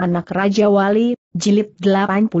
Anak Raja Wali, Jilid 82.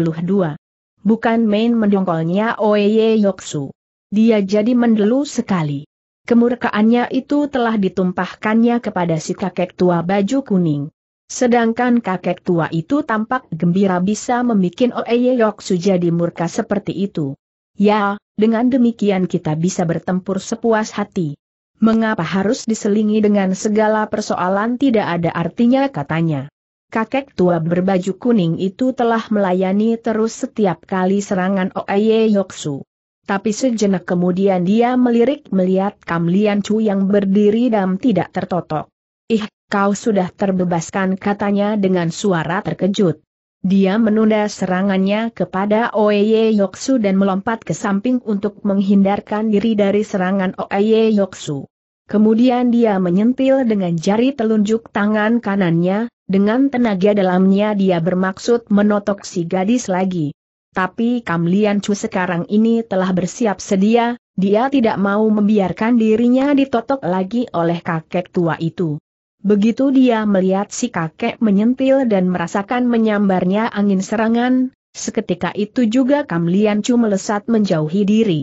Bukan main mendongkolnya Oeye Yoksu. Dia jadi mendelu sekali. Kemurkaannya itu telah ditumpahkannya kepada si kakek tua baju kuning. Sedangkan kakek tua itu tampak gembira bisa membuat Oeye Yoksu jadi murka seperti itu. Ya, dengan demikian kita bisa bertempur sepuas hati. Mengapa harus diselingi dengan segala persoalan tidak ada artinya katanya kakek tua berbaju kuning itu telah melayani terus setiap kali serangan Oye Yoksu. Tapi sejenak kemudian dia melirik melihat Kam Lian Chu yang berdiri dan tidak tertotok. Ih, kau sudah terbebaskan katanya dengan suara terkejut. Dia menunda serangannya kepada Oye Yoksu dan melompat ke samping untuk menghindarkan diri dari serangan Oye Yoksu. Kemudian dia menyentil dengan jari telunjuk tangan kanannya, dengan tenaga dalamnya dia bermaksud menotok si gadis lagi. Tapi Kam Lian Chu sekarang ini telah bersiap sedia, dia tidak mau membiarkan dirinya ditotok lagi oleh kakek tua itu. Begitu dia melihat si kakek menyentil dan merasakan menyambarnya angin serangan, seketika itu juga Kam Lian Chu melesat menjauhi diri.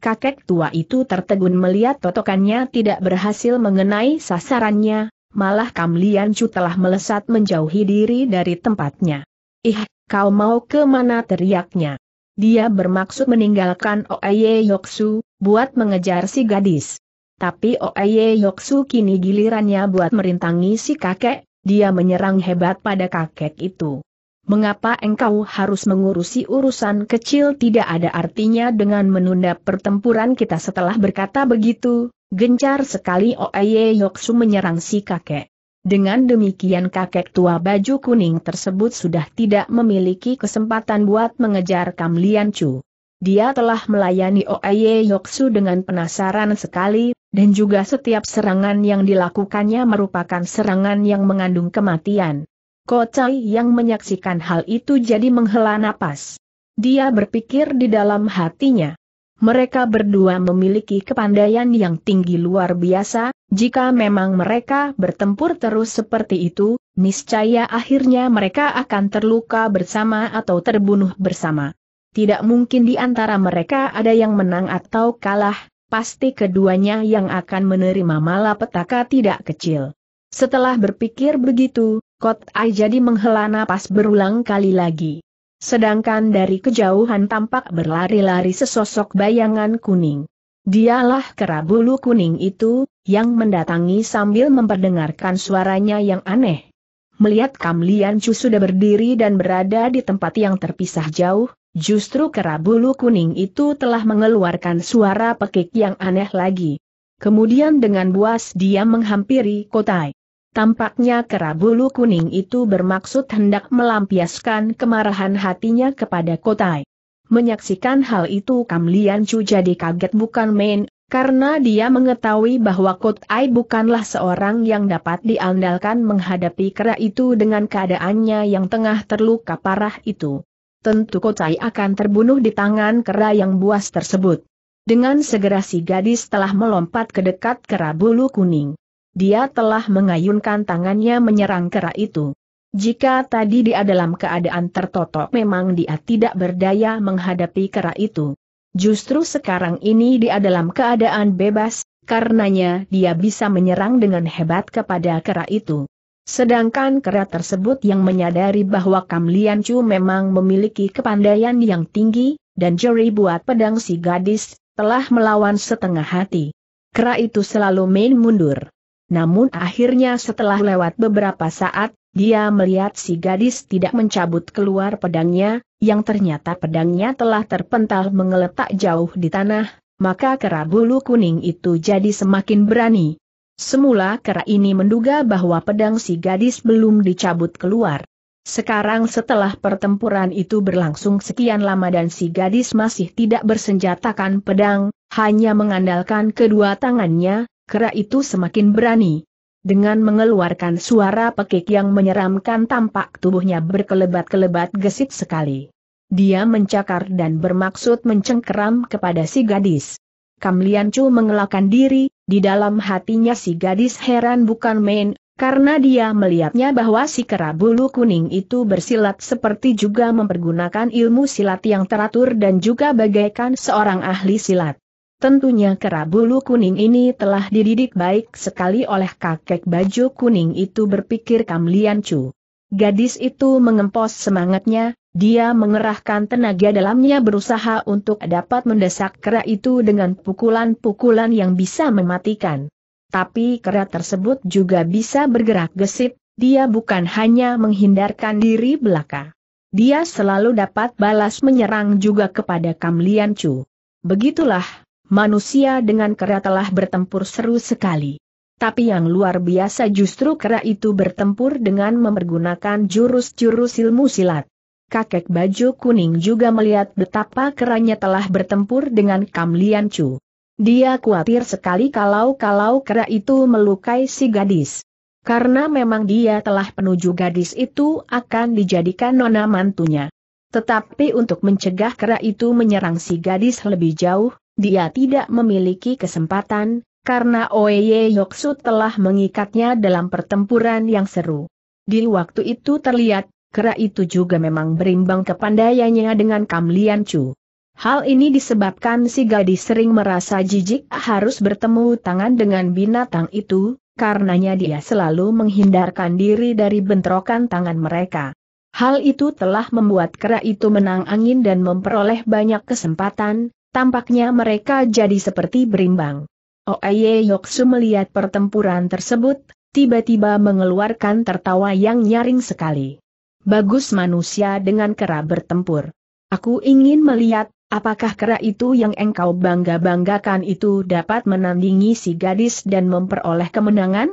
Kakek tua itu tertegun melihat totokannya tidak berhasil mengenai sasarannya, malah Kam Lian Chu telah melesat menjauhi diri dari tempatnya. Ih, kau mau ke mana teriaknya. Dia bermaksud meninggalkan Oeye Yoksu, buat mengejar si gadis. Tapi Oeye Yoksu kini gilirannya buat merintangi si kakek, dia menyerang hebat pada kakek itu mengapa engkau harus mengurusi urusan kecil tidak ada artinya dengan menunda pertempuran kita setelah berkata begitu, gencar sekali Oeye Yoksu menyerang si kakek. Dengan demikian kakek tua baju kuning tersebut sudah tidak memiliki kesempatan buat mengejar Kam Lian Chu. Dia telah melayani Oeye Yoksu dengan penasaran sekali, dan juga setiap serangan yang dilakukannya merupakan serangan yang mengandung kematian. Kocai yang menyaksikan hal itu jadi menghela napas. Dia berpikir di dalam hatinya. Mereka berdua memiliki kepandaian yang tinggi luar biasa, jika memang mereka bertempur terus seperti itu, niscaya akhirnya mereka akan terluka bersama atau terbunuh bersama. Tidak mungkin di antara mereka ada yang menang atau kalah, pasti keduanya yang akan menerima malapetaka tidak kecil. Setelah berpikir begitu, Kot Ai jadi menghela napas berulang kali lagi. Sedangkan dari kejauhan tampak berlari-lari sesosok bayangan kuning. Dialah kerabulu kuning itu, yang mendatangi sambil memperdengarkan suaranya yang aneh. Melihat Kam Lian Chu sudah berdiri dan berada di tempat yang terpisah jauh, justru kerabulu kuning itu telah mengeluarkan suara pekik yang aneh lagi. Kemudian dengan buas dia menghampiri Kotai. Tampaknya kerabulu kuning itu bermaksud hendak melampiaskan kemarahan hatinya kepada Kotai. Menyaksikan hal itu Kam Lian Chu jadi kaget bukan main, karena dia mengetahui bahwa Kotai bukanlah seorang yang dapat diandalkan menghadapi kera itu dengan keadaannya yang tengah terluka parah itu. Tentu Kotai akan terbunuh di tangan kera yang buas tersebut. Dengan segera si gadis telah melompat ke dekat kera bulu kuning dia telah mengayunkan tangannya menyerang kera itu. Jika tadi dia dalam keadaan tertotok memang dia tidak berdaya menghadapi kera itu. Justru sekarang ini dia dalam keadaan bebas, karenanya dia bisa menyerang dengan hebat kepada kera itu. Sedangkan kera tersebut yang menyadari bahwa Kam Lian Chu memang memiliki kepandaian yang tinggi, dan juri buat pedang si gadis, telah melawan setengah hati. Kera itu selalu main mundur. Namun akhirnya setelah lewat beberapa saat, dia melihat si gadis tidak mencabut keluar pedangnya, yang ternyata pedangnya telah terpental mengeletak jauh di tanah, maka kera bulu kuning itu jadi semakin berani. Semula kera ini menduga bahwa pedang si gadis belum dicabut keluar. Sekarang setelah pertempuran itu berlangsung sekian lama dan si gadis masih tidak bersenjatakan pedang, hanya mengandalkan kedua tangannya, Kera itu semakin berani. Dengan mengeluarkan suara pekik yang menyeramkan tampak tubuhnya berkelebat-kelebat gesit sekali. Dia mencakar dan bermaksud mencengkeram kepada si gadis. Kam Lian Chu mengelakkan diri, di dalam hatinya si gadis heran bukan main, karena dia melihatnya bahwa si kera bulu kuning itu bersilat seperti juga mempergunakan ilmu silat yang teratur dan juga bagaikan seorang ahli silat. Tentunya kera bulu kuning ini telah dididik baik sekali oleh kakek baju kuning itu berpikir Kam Chu. Gadis itu mengempos semangatnya, dia mengerahkan tenaga dalamnya berusaha untuk dapat mendesak kera itu dengan pukulan-pukulan yang bisa mematikan. Tapi kera tersebut juga bisa bergerak gesit, dia bukan hanya menghindarkan diri belaka. Dia selalu dapat balas menyerang juga kepada Kam Chu. Begitulah, manusia dengan kera telah bertempur seru sekali. Tapi yang luar biasa justru kera itu bertempur dengan mempergunakan jurus-jurus ilmu silat. Kakek baju kuning juga melihat betapa keranya telah bertempur dengan Kam Lian Chu. Dia khawatir sekali kalau-kalau kera itu melukai si gadis. Karena memang dia telah penuju gadis itu akan dijadikan nona mantunya. Tetapi untuk mencegah kera itu menyerang si gadis lebih jauh, dia tidak memiliki kesempatan, karena Oeye Yoksu telah mengikatnya dalam pertempuran yang seru. Di waktu itu terlihat, kera itu juga memang berimbang kepandaiannya dengan Kam Lian Chu. Hal ini disebabkan si gadis sering merasa jijik harus bertemu tangan dengan binatang itu, karenanya dia selalu menghindarkan diri dari bentrokan tangan mereka. Hal itu telah membuat kera itu menang angin dan memperoleh banyak kesempatan, Tampaknya mereka jadi seperti berimbang. Oeye Yoksu melihat pertempuran tersebut, tiba-tiba mengeluarkan tertawa yang nyaring sekali. Bagus manusia dengan kera bertempur. Aku ingin melihat Apakah kera itu yang engkau bangga-banggakan itu dapat menandingi si gadis dan memperoleh kemenangan?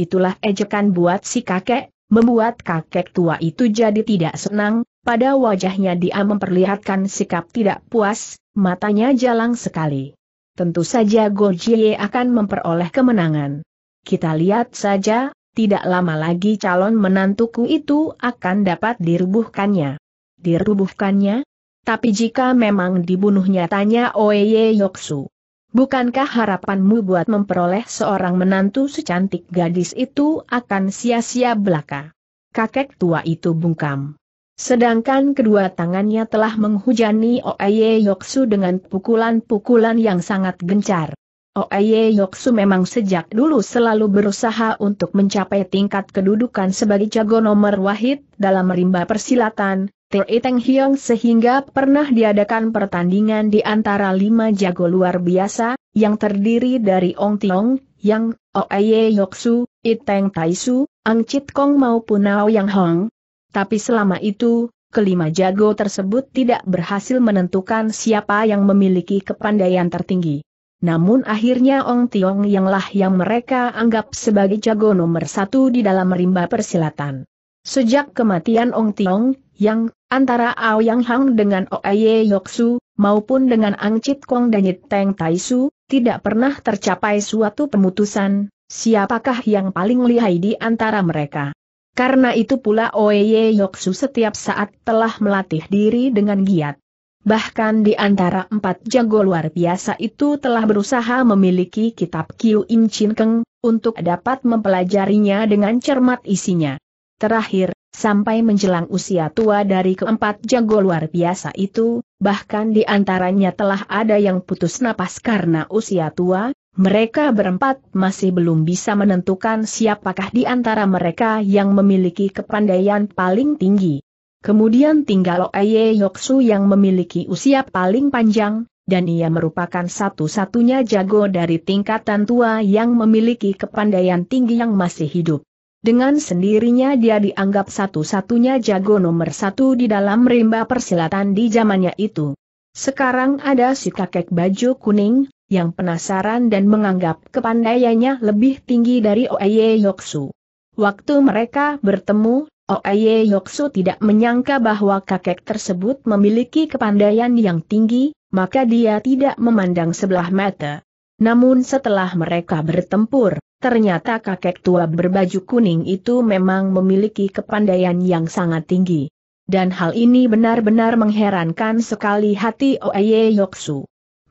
Itulah ejekan buat si kakek, membuat kakek tua itu jadi tidak senang, pada wajahnya dia memperlihatkan sikap tidak puas, matanya jalang sekali. Tentu saja Gojie akan memperoleh kemenangan. Kita lihat saja, tidak lama lagi calon menantuku itu akan dapat dirubuhkannya. Dirubuhkannya? Tapi jika memang dibunuhnya tanya Oeye Yoksu. Bukankah harapanmu buat memperoleh seorang menantu secantik gadis itu akan sia-sia belaka? Kakek tua itu bungkam. Sedangkan kedua tangannya telah menghujani Oaye Yoksu dengan pukulan-pukulan yang sangat gencar. Oaye Yoksu memang sejak dulu selalu berusaha untuk mencapai tingkat kedudukan sebagai jago nomor wahid dalam rimba persilatan, Tei Teng sehingga pernah diadakan pertandingan di antara lima jago luar biasa, yang terdiri dari Ong Tiong, Yang, Oaye Yoksu, Iteng Taisu, Ang Chit Kong maupun Nao Yang Hong, tapi selama itu, kelima jago tersebut tidak berhasil menentukan siapa yang memiliki kepandaian tertinggi. Namun akhirnya Ong Tiong yanglah yang mereka anggap sebagai jago nomor satu di dalam rimba persilatan. Sejak kematian Ong Tiong, yang antara Ao Yang Hang dengan Oye Yoksu, maupun dengan Ang Chit Kong dan Yit Teng Tai Su, tidak pernah tercapai suatu pemutusan, siapakah yang paling lihai di antara mereka. Karena itu pula Oeye Yoksu setiap saat telah melatih diri dengan giat. Bahkan di antara empat jago luar biasa itu telah berusaha memiliki kitab Kiu Im Chin Keng, untuk dapat mempelajarinya dengan cermat isinya. Terakhir, sampai menjelang usia tua dari keempat jago luar biasa itu, bahkan di antaranya telah ada yang putus napas karena usia tua, mereka berempat masih belum bisa menentukan siapakah di antara mereka yang memiliki kepandaian paling tinggi. Kemudian tinggal Oye Yoksu yang memiliki usia paling panjang, dan ia merupakan satu-satunya jago dari tingkatan tua yang memiliki kepandaian tinggi yang masih hidup. Dengan sendirinya dia dianggap satu-satunya jago nomor satu di dalam rimba persilatan di zamannya itu. Sekarang ada si kakek baju kuning, yang penasaran dan menganggap kepandaiannya lebih tinggi dari Oeye Yoksu. Waktu mereka bertemu, Oeye Yoksu tidak menyangka bahwa kakek tersebut memiliki kepandaian yang tinggi, maka dia tidak memandang sebelah mata. Namun setelah mereka bertempur, ternyata kakek tua berbaju kuning itu memang memiliki kepandaian yang sangat tinggi. Dan hal ini benar-benar mengherankan sekali hati Oeye Yoksu.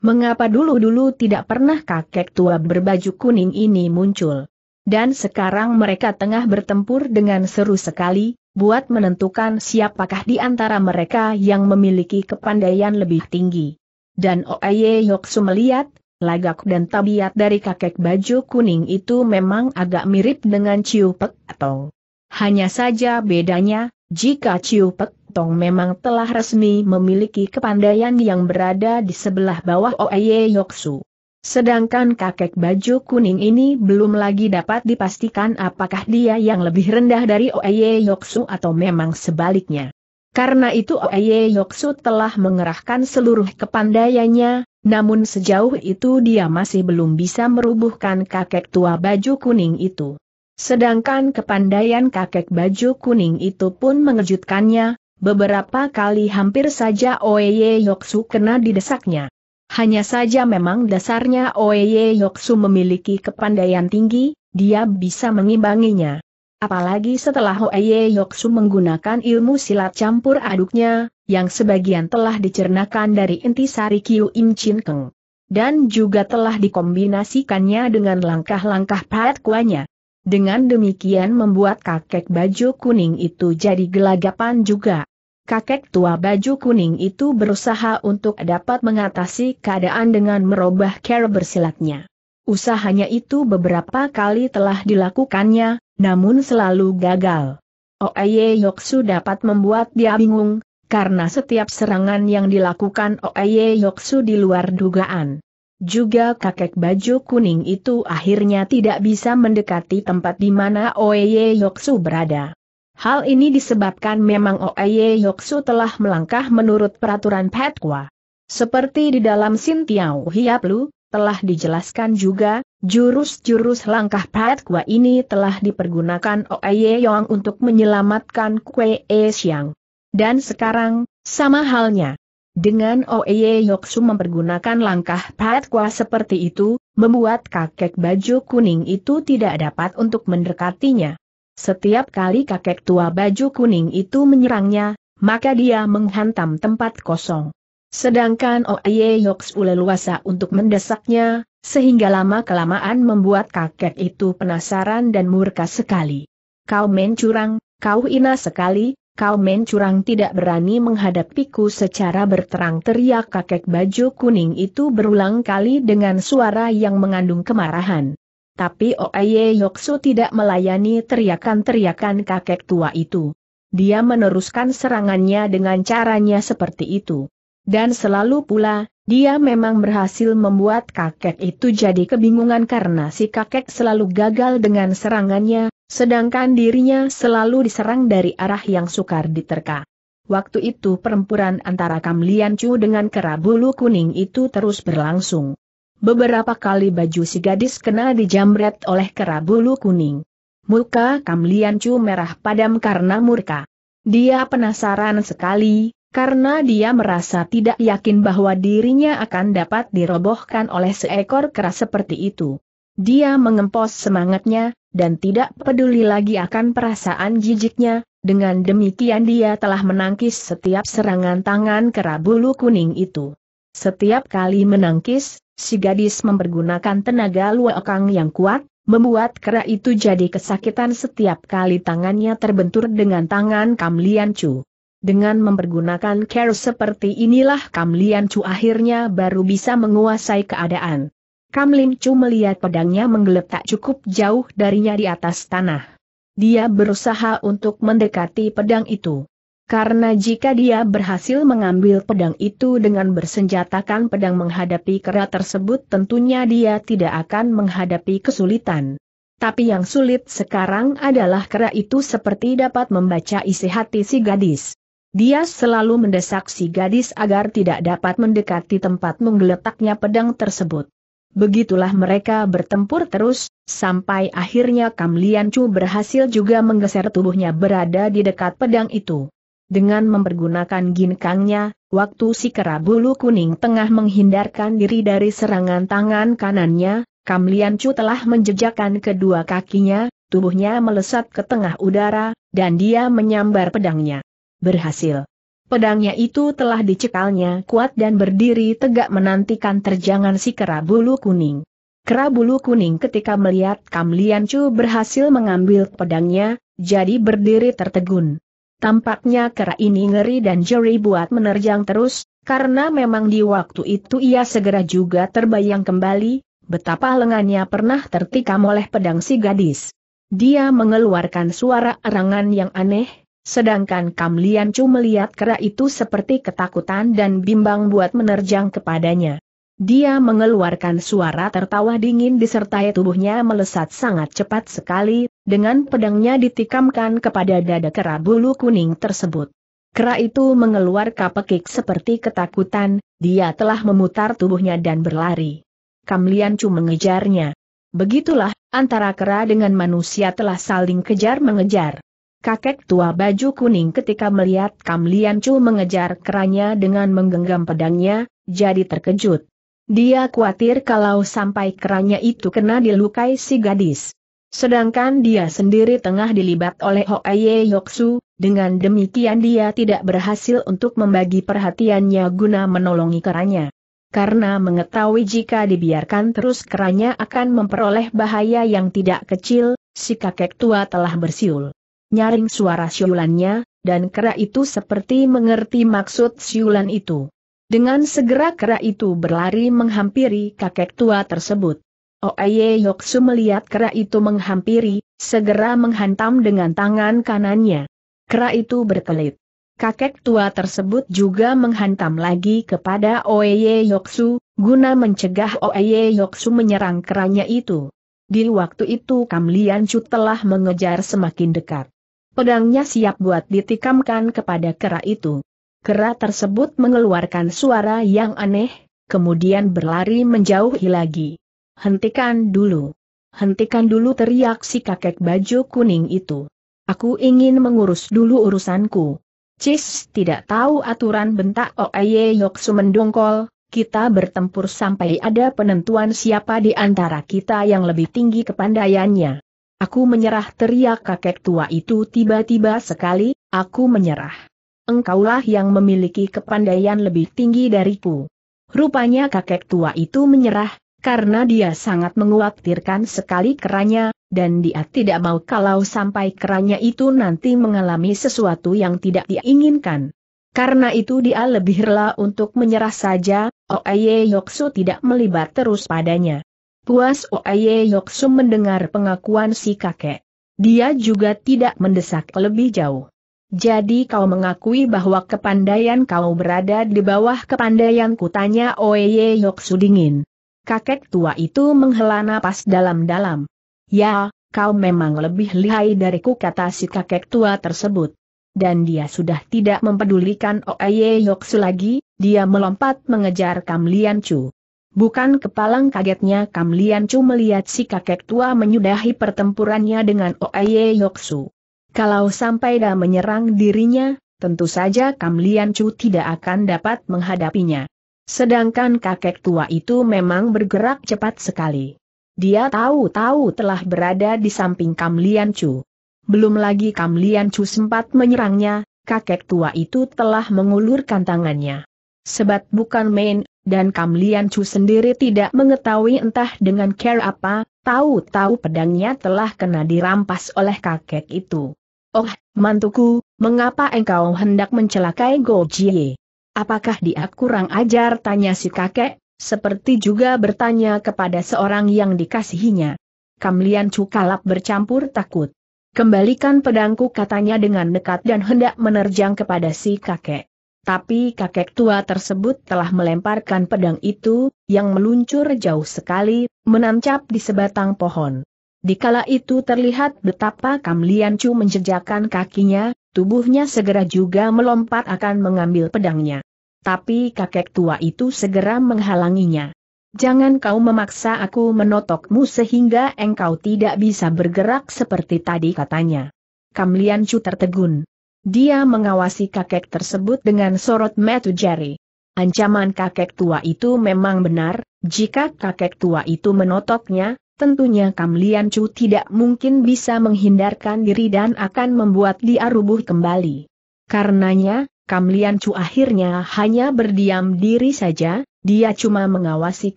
Mengapa dulu-dulu tidak pernah kakek tua berbaju kuning ini muncul? Dan sekarang mereka tengah bertempur dengan seru sekali, buat menentukan siapakah di antara mereka yang memiliki kepandaian lebih tinggi. Dan Oaye Yoksu melihat, lagak dan tabiat dari kakek baju kuning itu memang agak mirip dengan Ciu Pek atau... Hanya saja bedanya, jika Ciu Pek Tong memang telah resmi memiliki kepandaian yang berada di sebelah bawah Oeye Yoksu. Sedangkan kakek baju kuning ini belum lagi dapat dipastikan apakah dia yang lebih rendah dari Oeye Yoksu atau memang sebaliknya. Karena itu Oeye Yoksu telah mengerahkan seluruh kepandaiannya, namun sejauh itu dia masih belum bisa merubuhkan kakek tua baju kuning itu. Sedangkan kepandaian kakek baju kuning itu pun mengejutkannya, Beberapa kali hampir saja Oeye Yoksu kena didesaknya. Hanya saja memang dasarnya Oeye Yoksu memiliki kepandaian tinggi, dia bisa mengimbanginya. Apalagi setelah Oeye Yoksu menggunakan ilmu silat campur aduknya, yang sebagian telah dicernakan dari inti sari Kyu Im Chin Keng. Dan juga telah dikombinasikannya dengan langkah-langkah Kuanya. Dengan demikian membuat kakek baju kuning itu jadi gelagapan juga. Kakek tua baju kuning itu berusaha untuk dapat mengatasi keadaan dengan merubah cara bersilatnya. Usahanya itu beberapa kali telah dilakukannya, namun selalu gagal. Oeye Yoksu dapat membuat dia bingung, karena setiap serangan yang dilakukan Oeye Yoksu di luar dugaan. Juga kakek baju kuning itu akhirnya tidak bisa mendekati tempat di mana Oye Yoksu berada. Hal ini disebabkan memang Oye Yoksu telah melangkah menurut peraturan Petwa. Seperti di dalam Sintiau Hiaplu, telah dijelaskan juga, jurus-jurus langkah Petwa ini telah dipergunakan Oye Yong untuk menyelamatkan Kue E Siang. Dan sekarang, sama halnya. Dengan Oeye Yoksu mempergunakan langkah patkwa seperti itu, membuat kakek baju kuning itu tidak dapat untuk mendekatinya. Setiap kali kakek tua baju kuning itu menyerangnya, maka dia menghantam tempat kosong. Sedangkan Oeye Yoksu leluasa untuk mendesaknya, sehingga lama-kelamaan membuat kakek itu penasaran dan murka sekali. Kau mencurang, kau ina sekali, kau men curang tidak berani menghadapiku secara berterang teriak kakek baju kuning itu berulang kali dengan suara yang mengandung kemarahan. Tapi Oaye Yoksu tidak melayani teriakan-teriakan kakek tua itu. Dia meneruskan serangannya dengan caranya seperti itu. Dan selalu pula, dia memang berhasil membuat kakek itu jadi kebingungan karena si kakek selalu gagal dengan serangannya, sedangkan dirinya selalu diserang dari arah yang sukar diterka. Waktu itu perempuran antara Kam Lian Chu dengan kera bulu kuning itu terus berlangsung. Beberapa kali baju si gadis kena dijamret oleh kera bulu kuning. Muka Kam Lian Chu merah padam karena murka. Dia penasaran sekali, karena dia merasa tidak yakin bahwa dirinya akan dapat dirobohkan oleh seekor kera seperti itu. Dia mengempos semangatnya, dan tidak peduli lagi akan perasaan jijiknya, dengan demikian dia telah menangkis setiap serangan tangan bulu kuning itu. Setiap kali menangkis, si gadis mempergunakan tenaga luakang yang kuat, membuat kera itu jadi kesakitan setiap kali tangannya terbentur dengan tangan Kam Lian Chu. Dengan mempergunakan care seperti inilah Kam Lian Chu akhirnya baru bisa menguasai keadaan. Kam Lim Chu melihat pedangnya menggeletak cukup jauh darinya di atas tanah. Dia berusaha untuk mendekati pedang itu. Karena jika dia berhasil mengambil pedang itu dengan bersenjatakan pedang menghadapi kera tersebut tentunya dia tidak akan menghadapi kesulitan. Tapi yang sulit sekarang adalah kera itu seperti dapat membaca isi hati si gadis. Dia selalu mendesak si gadis agar tidak dapat mendekati tempat menggeletaknya pedang tersebut. Begitulah mereka bertempur terus, sampai akhirnya Kam Lian Chu berhasil juga menggeser tubuhnya berada di dekat pedang itu. Dengan mempergunakan ginkangnya, waktu si bulu kuning tengah menghindarkan diri dari serangan tangan kanannya, Kam Lian Chu telah menjejakkan kedua kakinya, tubuhnya melesat ke tengah udara, dan dia menyambar pedangnya. Berhasil. Pedangnya itu telah dicekalnya kuat dan berdiri tegak menantikan terjangan si kerabulu kuning. Kerabulu kuning ketika melihat Kam Lian Chu berhasil mengambil pedangnya, jadi berdiri tertegun. Tampaknya kera ini ngeri dan jeri buat menerjang terus, karena memang di waktu itu ia segera juga terbayang kembali, betapa lengannya pernah tertikam oleh pedang si gadis. Dia mengeluarkan suara erangan yang aneh, Sedangkan Kam Lian Chu melihat kera itu seperti ketakutan dan bimbang buat menerjang kepadanya. Dia mengeluarkan suara tertawa dingin disertai tubuhnya melesat sangat cepat sekali, dengan pedangnya ditikamkan kepada dada kera bulu kuning tersebut. Kera itu mengeluarkan pekik seperti ketakutan, dia telah memutar tubuhnya dan berlari. Kam Lian Chu mengejarnya. Begitulah, antara kera dengan manusia telah saling kejar-mengejar. Kakek tua baju kuning ketika melihat Kam Lian Chu mengejar keranya dengan menggenggam pedangnya, jadi terkejut. Dia khawatir kalau sampai keranya itu kena dilukai si gadis. Sedangkan dia sendiri tengah dilibat oleh Aye Yoksu, dengan demikian dia tidak berhasil untuk membagi perhatiannya guna menolongi keranya. Karena mengetahui jika dibiarkan terus keranya akan memperoleh bahaya yang tidak kecil, si kakek tua telah bersiul nyaring suara siulannya, dan kera itu seperti mengerti maksud siulan itu. Dengan segera kera itu berlari menghampiri kakek tua tersebut. Oeye Yoksu melihat kera itu menghampiri, segera menghantam dengan tangan kanannya. Kera itu berkelit. Kakek tua tersebut juga menghantam lagi kepada Oeye Yoksu, guna mencegah Oeye Yoksu menyerang keranya itu. Di waktu itu Kamlian Chu telah mengejar semakin dekat. Pedangnya siap buat ditikamkan kepada kera itu. Kera tersebut mengeluarkan suara yang aneh, kemudian berlari menjauhi lagi. Hentikan dulu. Hentikan dulu teriak si kakek baju kuning itu. Aku ingin mengurus dulu urusanku. Cis tidak tahu aturan bentak Oeye Yoksu mendongkol, kita bertempur sampai ada penentuan siapa di antara kita yang lebih tinggi kepandaiannya. Aku menyerah teriak kakek tua itu tiba-tiba sekali, aku menyerah. Engkaulah yang memiliki kepandaian lebih tinggi dariku. Rupanya kakek tua itu menyerah, karena dia sangat menguaktirkan sekali keranya, dan dia tidak mau kalau sampai keranya itu nanti mengalami sesuatu yang tidak diinginkan. Karena itu dia lebih rela untuk menyerah saja, Oeye Yoksu tidak melibat terus padanya. Puas Oye Yoksum mendengar pengakuan si kakek. Dia juga tidak mendesak lebih jauh. Jadi kau mengakui bahwa kepandaian kau berada di bawah kepandaian kutanya Oye Yoksu dingin. Kakek tua itu menghela napas dalam-dalam. Ya, kau memang lebih lihai dariku kata si kakek tua tersebut. Dan dia sudah tidak mempedulikan Oye Yoksu lagi, dia melompat mengejar Lian Chu. Bukan kepalang kagetnya Kam Lian Chu melihat si kakek tua menyudahi pertempurannya dengan Oye Yoksu. Kalau sampai dah menyerang dirinya, tentu saja Kam Lian Chu tidak akan dapat menghadapinya. Sedangkan kakek tua itu memang bergerak cepat sekali. Dia tahu-tahu telah berada di samping Kam Lian Chu. Belum lagi Kam Lian Chu sempat menyerangnya, kakek tua itu telah mengulurkan tangannya. Sebab bukan main, dan Kamlian Chu sendiri tidak mengetahui entah dengan care apa, tahu-tahu pedangnya telah kena dirampas oleh kakek itu. Oh, mantuku, mengapa engkau hendak mencelakai Go Jie? Apakah dia kurang ajar? Tanya si kakek, seperti juga bertanya kepada seorang yang dikasihinya. Kamlian Chu kalap bercampur takut. Kembalikan pedangku katanya dengan dekat dan hendak menerjang kepada si kakek tapi kakek tua tersebut telah melemparkan pedang itu, yang meluncur jauh sekali, menancap di sebatang pohon. Dikala itu terlihat betapa Kamlian Chu menjejakkan kakinya, tubuhnya segera juga melompat akan mengambil pedangnya. Tapi kakek tua itu segera menghalanginya. Jangan kau memaksa aku menotokmu sehingga engkau tidak bisa bergerak seperti tadi katanya. Kamlian Chu tertegun. Dia mengawasi kakek tersebut dengan sorot metu jari. Ancaman kakek tua itu memang benar, jika kakek tua itu menotoknya, tentunya Kamlian Chu tidak mungkin bisa menghindarkan diri dan akan membuat dia rubuh kembali. Karenanya, Kamlian Chu akhirnya hanya berdiam diri saja, dia cuma mengawasi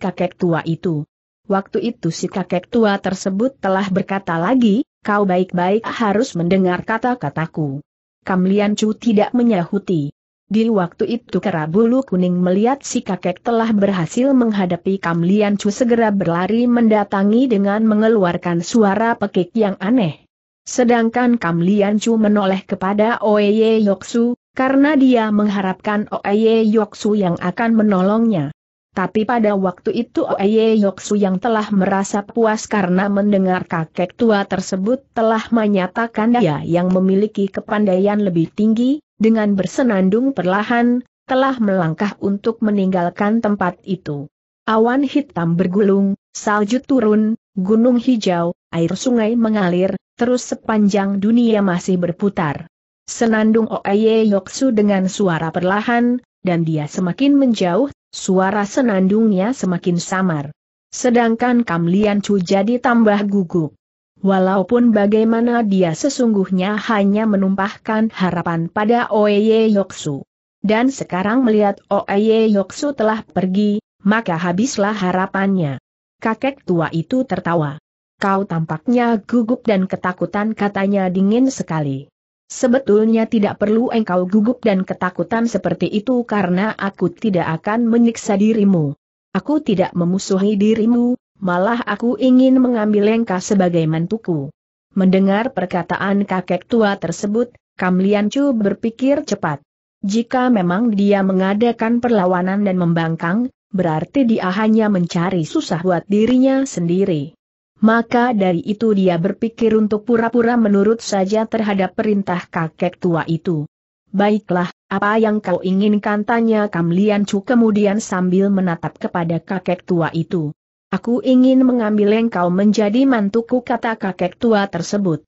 kakek tua itu. Waktu itu si kakek tua tersebut telah berkata lagi, kau baik-baik harus mendengar kata-kataku. Kam Lian Chu tidak menyahuti. Di waktu itu Kerabulu Kuning melihat si kakek telah berhasil menghadapi Kam Lian Chu segera berlari mendatangi dengan mengeluarkan suara pekik yang aneh. Sedangkan Kam Lian Chu menoleh kepada Oeye Yoksu, karena dia mengharapkan Oeye Yoksu yang akan menolongnya. Tapi pada waktu itu Oye Yoksu yang telah merasa puas karena mendengar kakek tua tersebut telah menyatakan dia yang memiliki kepandaian lebih tinggi, dengan bersenandung perlahan, telah melangkah untuk meninggalkan tempat itu. Awan hitam bergulung, salju turun, gunung hijau, air sungai mengalir, terus sepanjang dunia masih berputar. Senandung Oye Yoksu dengan suara perlahan, dan dia semakin menjauh suara senandungnya semakin samar. Sedangkan Kam Lian Chu jadi tambah gugup. Walaupun bagaimana dia sesungguhnya hanya menumpahkan harapan pada Oeye Yoksu. Dan sekarang melihat Oeye Yoksu telah pergi, maka habislah harapannya. Kakek tua itu tertawa. Kau tampaknya gugup dan ketakutan katanya dingin sekali. Sebetulnya tidak perlu engkau gugup dan ketakutan seperti itu karena aku tidak akan menyiksa dirimu. Aku tidak memusuhi dirimu, malah aku ingin mengambil engkau sebagai mantuku. Mendengar perkataan kakek tua tersebut, Lian Chu berpikir cepat. Jika memang dia mengadakan perlawanan dan membangkang, berarti dia hanya mencari susah buat dirinya sendiri maka dari itu dia berpikir untuk pura-pura menurut saja terhadap perintah kakek tua itu. Baiklah, apa yang kau inginkan tanya Kamlian Chu kemudian sambil menatap kepada kakek tua itu. Aku ingin mengambil engkau menjadi mantuku kata kakek tua tersebut.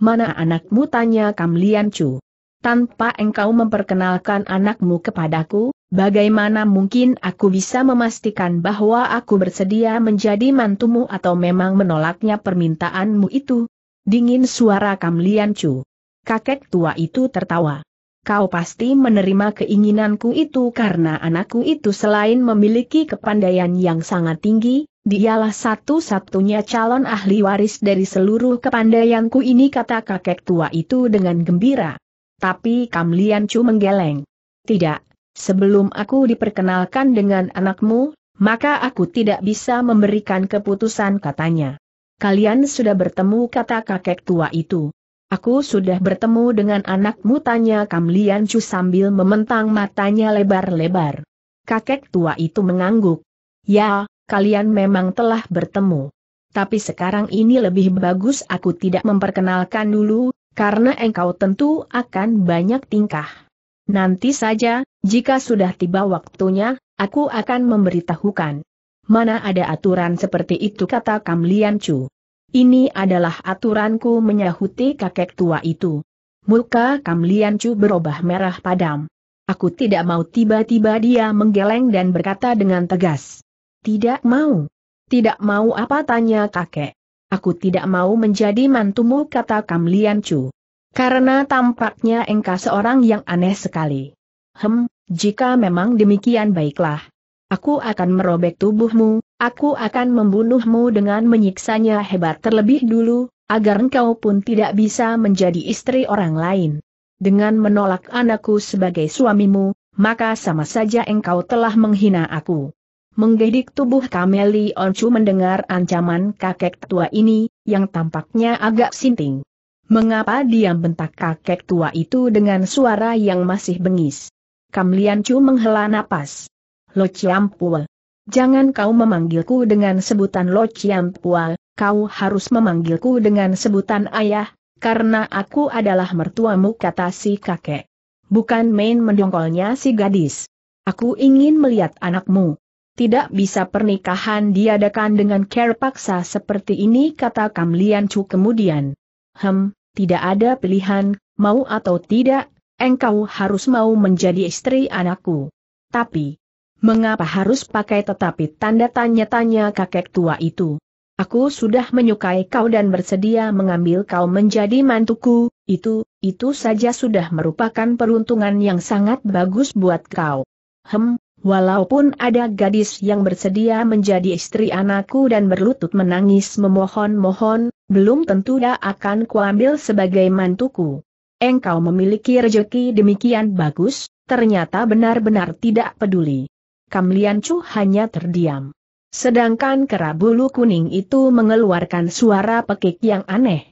Mana anakmu tanya Kamlian Chu. Tanpa engkau memperkenalkan anakmu kepadaku, Bagaimana mungkin aku bisa memastikan bahwa aku bersedia menjadi mantumu atau memang menolaknya permintaanmu itu? Dingin suara Kamlian Chu. Kakek tua itu tertawa. Kau pasti menerima keinginanku itu karena anakku itu selain memiliki kepandaian yang sangat tinggi, dialah satu-satunya calon ahli waris dari seluruh kepandaianku ini kata kakek tua itu dengan gembira. Tapi Kamlian Chu menggeleng. Tidak, Sebelum aku diperkenalkan dengan anakmu, maka aku tidak bisa memberikan keputusan katanya. Kalian sudah bertemu kata kakek tua itu. Aku sudah bertemu dengan anakmu tanya Kamlian Chu sambil mementang matanya lebar-lebar. Kakek tua itu mengangguk. Ya, kalian memang telah bertemu. Tapi sekarang ini lebih bagus aku tidak memperkenalkan dulu, karena engkau tentu akan banyak tingkah. Nanti saja, jika sudah tiba waktunya, aku akan memberitahukan. Mana ada aturan seperti itu kata Kam Lian Chu. Ini adalah aturanku menyahuti kakek tua itu. Muka Kam Lian Chu berubah merah padam. Aku tidak mau tiba-tiba dia menggeleng dan berkata dengan tegas. Tidak mau. Tidak mau apa tanya kakek. Aku tidak mau menjadi mantumu kata Kam Lian Chu. Karena tampaknya engkau seorang yang aneh sekali. Hem, jika memang demikian baiklah. Aku akan merobek tubuhmu, aku akan membunuhmu dengan menyiksanya hebat terlebih dulu, agar engkau pun tidak bisa menjadi istri orang lain. Dengan menolak anakku sebagai suamimu, maka sama saja engkau telah menghina aku. Menggedik tubuh Kameli Oncu mendengar ancaman kakek tua ini, yang tampaknya agak sinting. Mengapa diam bentak kakek tua itu dengan suara yang masih bengis? Kam Lian Chu menghela napas. Lo Chiam Pua. Jangan kau memanggilku dengan sebutan Lo Chiam Pua, kau harus memanggilku dengan sebutan ayah, karena aku adalah mertuamu kata si kakek. Bukan main mendongkolnya si gadis. Aku ingin melihat anakmu. Tidak bisa pernikahan diadakan dengan care paksa seperti ini kata Kam Lian Chu kemudian. Hem, tidak ada pilihan, mau atau tidak, engkau harus mau menjadi istri anakku. Tapi, mengapa harus pakai tetapi tanda tanya-tanya kakek tua itu? Aku sudah menyukai kau dan bersedia mengambil kau menjadi mantuku, itu, itu saja sudah merupakan peruntungan yang sangat bagus buat kau. Hem, Walaupun ada gadis yang bersedia menjadi istri anakku dan berlutut menangis memohon-mohon, belum tentu dia akan kuambil sebagai mantuku. Engkau memiliki rejeki demikian bagus, ternyata benar-benar tidak peduli. Kamlian Chu hanya terdiam. Sedangkan lu kuning itu mengeluarkan suara pekik yang aneh.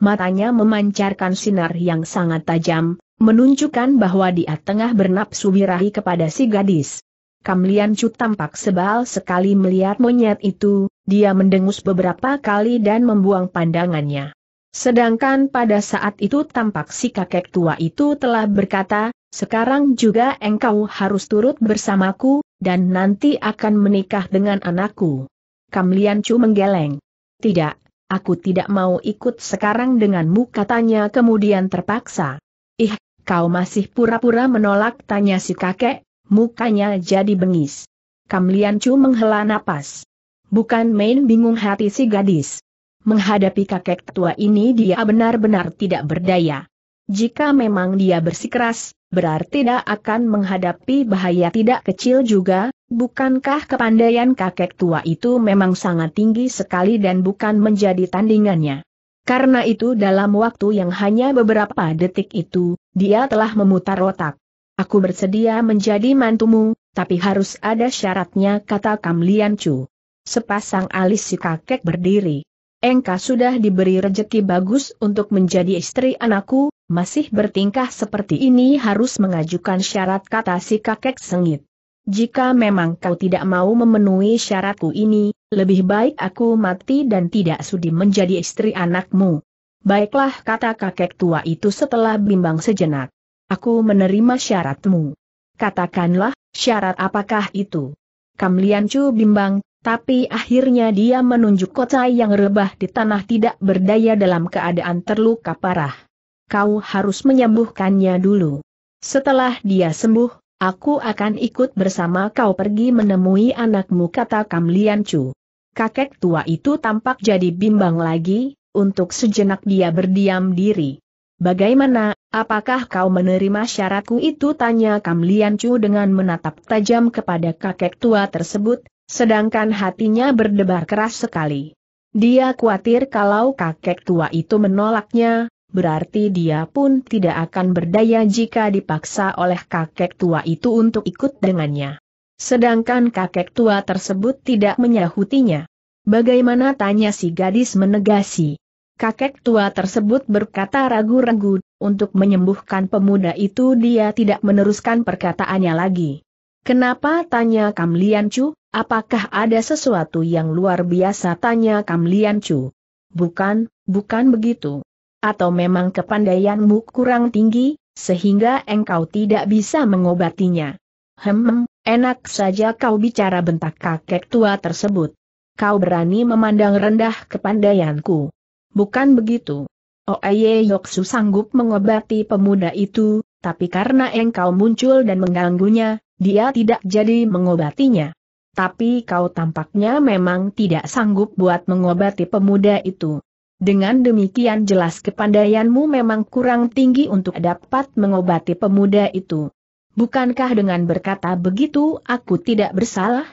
Matanya memancarkan sinar yang sangat tajam, menunjukkan bahwa dia tengah bernapsu birahi kepada si gadis. Kam Lian Chu tampak sebal sekali melihat monyet itu, dia mendengus beberapa kali dan membuang pandangannya. Sedangkan pada saat itu tampak si kakek tua itu telah berkata, sekarang juga engkau harus turut bersamaku, dan nanti akan menikah dengan anakku. Kam Lian Chu menggeleng. Tidak, aku tidak mau ikut sekarang denganmu katanya kemudian terpaksa. Ih, kau masih pura-pura menolak tanya si kakek, Mukanya jadi bengis. Kam Lian Chu menghela napas. Bukan main bingung hati si gadis. Menghadapi kakek tua ini dia benar-benar tidak berdaya. Jika memang dia bersikeras, berarti dia akan menghadapi bahaya tidak kecil juga, bukankah kepandaian kakek tua itu memang sangat tinggi sekali dan bukan menjadi tandingannya. Karena itu dalam waktu yang hanya beberapa detik itu, dia telah memutar otak. Aku bersedia menjadi mantumu, tapi harus ada syaratnya kata Kamlian Chu. Sepasang alis si kakek berdiri. Engkau sudah diberi rejeki bagus untuk menjadi istri anakku, masih bertingkah seperti ini harus mengajukan syarat kata si kakek sengit. Jika memang kau tidak mau memenuhi syaratku ini, lebih baik aku mati dan tidak sudi menjadi istri anakmu. Baiklah kata kakek tua itu setelah bimbang sejenak. Aku menerima syaratmu. Katakanlah, syarat apakah itu? Kam Liancu bimbang, tapi akhirnya dia menunjuk kota yang rebah di tanah tidak berdaya dalam keadaan terluka parah. Kau harus menyembuhkannya dulu. Setelah dia sembuh, aku akan ikut bersama kau pergi menemui anakmu kata Kam Liancu. Kakek tua itu tampak jadi bimbang lagi, untuk sejenak dia berdiam diri. Bagaimana, apakah kau menerima syaratku itu? Tanya Kam Lian Chu dengan menatap tajam kepada kakek tua tersebut, sedangkan hatinya berdebar keras sekali. Dia khawatir kalau kakek tua itu menolaknya, berarti dia pun tidak akan berdaya jika dipaksa oleh kakek tua itu untuk ikut dengannya. Sedangkan kakek tua tersebut tidak menyahutinya. Bagaimana tanya si gadis menegasi. Kakek tua tersebut berkata ragu-ragu, untuk menyembuhkan pemuda itu dia tidak meneruskan perkataannya lagi. Kenapa tanya Kam Lian Chu, apakah ada sesuatu yang luar biasa tanya Kam Lian Chu? Bukan, bukan begitu. Atau memang kepandaianmu kurang tinggi, sehingga engkau tidak bisa mengobatinya. Hem, enak saja kau bicara bentak kakek tua tersebut. Kau berani memandang rendah kepandaianku bukan begitu. Oeye oh, Yoksu sanggup mengobati pemuda itu, tapi karena engkau muncul dan mengganggunya, dia tidak jadi mengobatinya. Tapi kau tampaknya memang tidak sanggup buat mengobati pemuda itu. Dengan demikian jelas kepandaianmu memang kurang tinggi untuk dapat mengobati pemuda itu. Bukankah dengan berkata begitu aku tidak bersalah?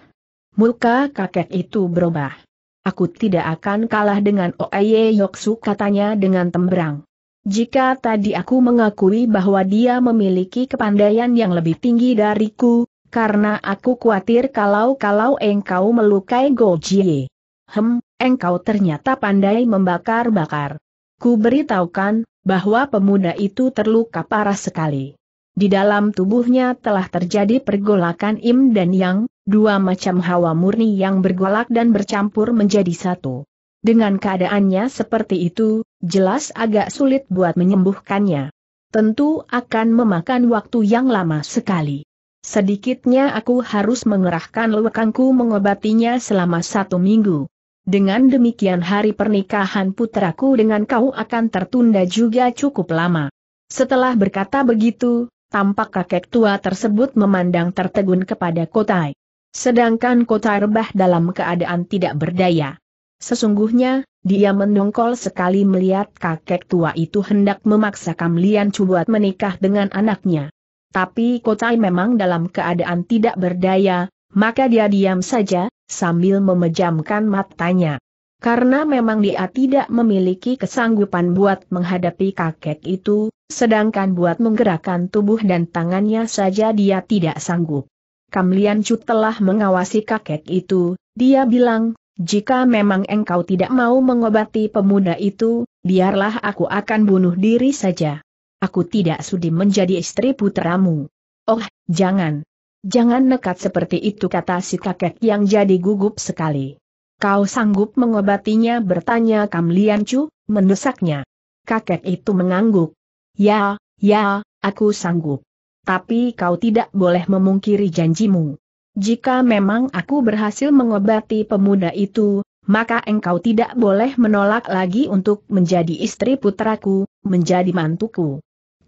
Muka kakek itu berubah. Aku tidak akan kalah dengan Oeye Yoksu katanya dengan temberang. Jika tadi aku mengakui bahwa dia memiliki kepandaian yang lebih tinggi dariku, karena aku khawatir kalau-kalau engkau melukai Gojie. Hem, engkau ternyata pandai membakar-bakar. Ku beritahukan, bahwa pemuda itu terluka parah sekali. Di dalam tubuhnya telah terjadi pergolakan im dan yang, dua macam hawa murni yang bergolak dan bercampur menjadi satu. Dengan keadaannya seperti itu, jelas agak sulit buat menyembuhkannya. Tentu akan memakan waktu yang lama sekali. Sedikitnya aku harus mengerahkan lewakanku mengobatinya selama satu minggu. Dengan demikian hari pernikahan putraku dengan kau akan tertunda juga cukup lama. Setelah berkata begitu, tampak kakek tua tersebut memandang tertegun kepada Kotai. Sedangkan kota rebah dalam keadaan tidak berdaya. Sesungguhnya, dia mendongkol sekali melihat kakek tua itu hendak memaksa Kamlian Cubuat menikah dengan anaknya. Tapi Kotai memang dalam keadaan tidak berdaya, maka dia diam saja, sambil memejamkan matanya. Karena memang dia tidak memiliki kesanggupan buat menghadapi kakek itu, sedangkan buat menggerakkan tubuh dan tangannya saja dia tidak sanggup. Kam Lian Chu telah mengawasi kakek itu, dia bilang, jika memang engkau tidak mau mengobati pemuda itu, biarlah aku akan bunuh diri saja. Aku tidak sudi menjadi istri putramu. Oh, jangan. Jangan nekat seperti itu kata si kakek yang jadi gugup sekali. Kau sanggup mengobatinya bertanya Kam Lian Chu, mendesaknya. Kakek itu mengangguk. Ya, ya, aku sanggup tapi kau tidak boleh memungkiri janjimu. Jika memang aku berhasil mengobati pemuda itu, maka engkau tidak boleh menolak lagi untuk menjadi istri putraku, menjadi mantuku.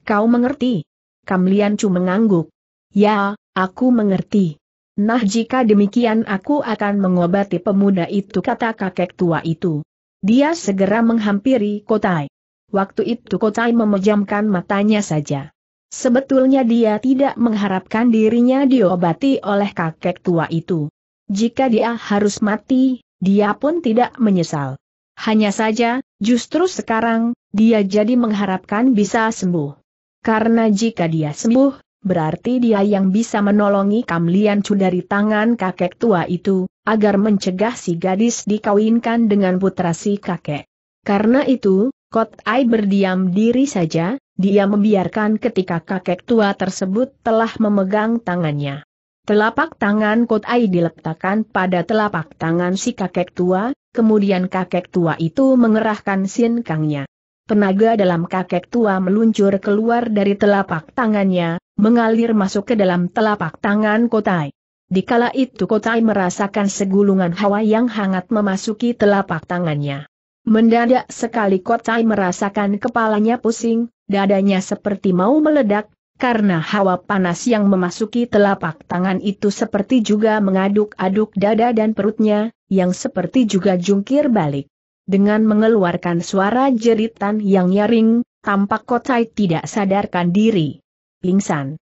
Kau mengerti? Kamlian cuma mengangguk. Ya, aku mengerti. Nah jika demikian aku akan mengobati pemuda itu kata kakek tua itu. Dia segera menghampiri Kotai. Waktu itu Kotai memejamkan matanya saja. Sebetulnya dia tidak mengharapkan dirinya diobati oleh kakek tua itu. Jika dia harus mati, dia pun tidak menyesal. Hanya saja, justru sekarang, dia jadi mengharapkan bisa sembuh. Karena jika dia sembuh, berarti dia yang bisa menolongi Kamlian Chu dari tangan kakek tua itu, agar mencegah si gadis dikawinkan dengan putra si kakek. Karena itu, Kot Ai berdiam diri saja, dia membiarkan ketika kakek tua tersebut telah memegang tangannya. Telapak tangan Kotai diletakkan pada telapak tangan si kakek tua, kemudian kakek tua itu mengerahkan sinkangnya. Tenaga dalam kakek tua meluncur keluar dari telapak tangannya, mengalir masuk ke dalam telapak tangan Kotai. kala itu Kotai merasakan segulungan hawa yang hangat memasuki telapak tangannya. Mendadak sekali Kotai merasakan kepalanya pusing, dadanya seperti mau meledak, karena hawa panas yang memasuki telapak tangan itu seperti juga mengaduk-aduk dada dan perutnya, yang seperti juga jungkir balik. Dengan mengeluarkan suara jeritan yang nyaring, tampak Kotai tidak sadarkan diri. Pingsan.